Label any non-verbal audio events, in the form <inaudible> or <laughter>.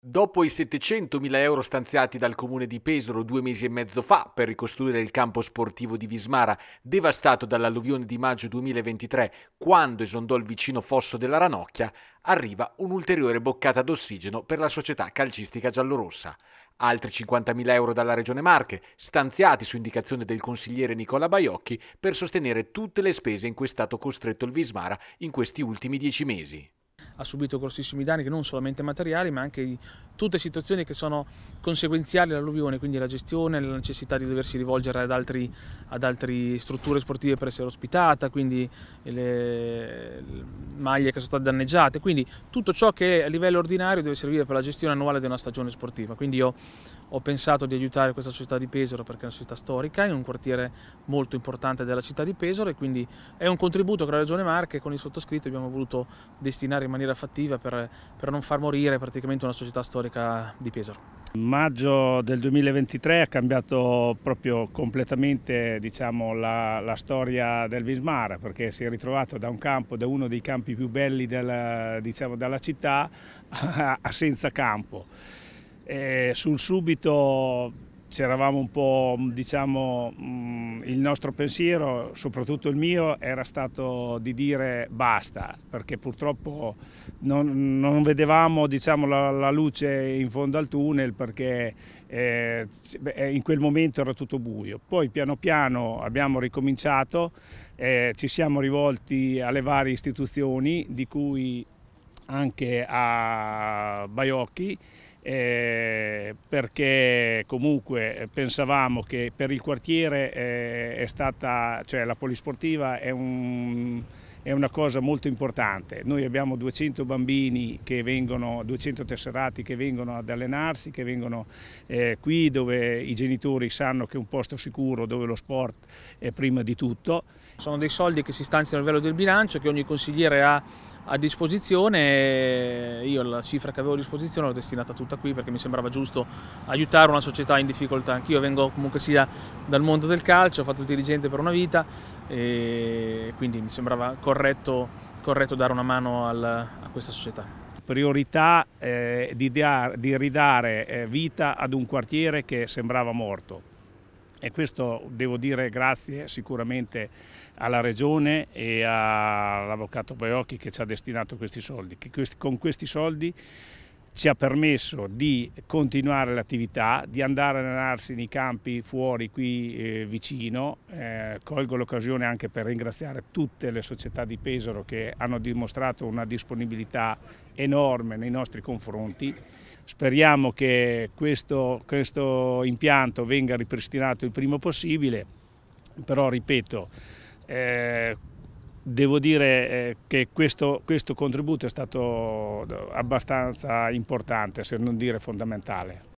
Dopo i 700.000 euro stanziati dal comune di Pesaro due mesi e mezzo fa per ricostruire il campo sportivo di Vismara, devastato dall'alluvione di maggio 2023, quando esondò il vicino fosso della Ranocchia, arriva un'ulteriore boccata d'ossigeno per la società calcistica giallorossa. Altri 50.000 euro dalla Regione Marche, stanziati su indicazione del consigliere Nicola Baiocchi per sostenere tutte le spese in cui è stato costretto il Vismara in questi ultimi dieci mesi ha subito grossissimi danni non solamente materiali ma anche di tutte situazioni che sono conseguenziali all'alluvione, quindi la gestione, la necessità di doversi rivolgere ad, altri, ad altre strutture sportive per essere ospitata, quindi le maglie che sono state danneggiate, quindi tutto ciò che a livello ordinario deve servire per la gestione annuale di una stagione sportiva. Quindi io ho pensato di aiutare questa società di Pesaro perché è una società storica, in un quartiere molto importante della città di Pesaro e quindi è un contributo che la Regione Marche con il sottoscritto abbiamo voluto destinare in maniera maniera fattiva per, per non far morire praticamente una società storica di Pesaro. Maggio del 2023 ha cambiato proprio completamente diciamo, la, la, storia del Vismar perché si è ritrovato da un campo, da uno dei campi più belli della, diciamo, della città a, <laughs> a senza campo. E sul subito c'eravamo un po' diciamo, il nostro pensiero, soprattutto il mio, era stato di dire basta, perché purtroppo non, non vedevamo diciamo, la, la, luce in fondo al tunnel perché eh, eh in quel momento era tutto buio. Poi piano piano abbiamo ricominciato, eh, ci siamo rivolti alle varie istituzioni, di cui anche a Baiocchi eh, perché comunque pensavamo che per il quartiere eh, è stata, cioè la polisportiva è, un, è una cosa molto importante. Noi abbiamo 200 bambini che vengono, 200 tesserati che vengono ad allenarsi, che vengono eh, qui dove i genitori sanno che è un posto sicuro, dove lo sport è prima di tutto. Sono dei soldi che si stanziano a livello del bilancio, che ogni consigliere ha a disposizione, io la cifra che avevo a disposizione l'ho destinata tutta qui perché mi sembrava giusto aiutare una società in difficoltà. Anch'io vengo comunque sia dal mondo del calcio, ho fatto il dirigente per una vita e quindi mi sembrava corretto, corretto dare una mano al, a questa società priorità eh, di, di, ridare eh, vita ad un quartiere che sembrava morto e questo devo dire grazie sicuramente alla Regione e all'Avvocato Baiocchi che ci ha destinato questi soldi, che con questi soldi ci ha permesso di continuare l'attività, di andare a allenarsi nei campi fuori qui eh, vicino. Eh, colgo l'occasione anche per ringraziare tutte le società di Pesaro che hanno dimostrato una disponibilità enorme nei nostri confronti. Speriamo che questo, questo impianto venga ripristinato il prima possibile, però ripeto, eh, Devo dire eh, che questo, questo contributo è stato abbastanza importante, se non dire fondamentale.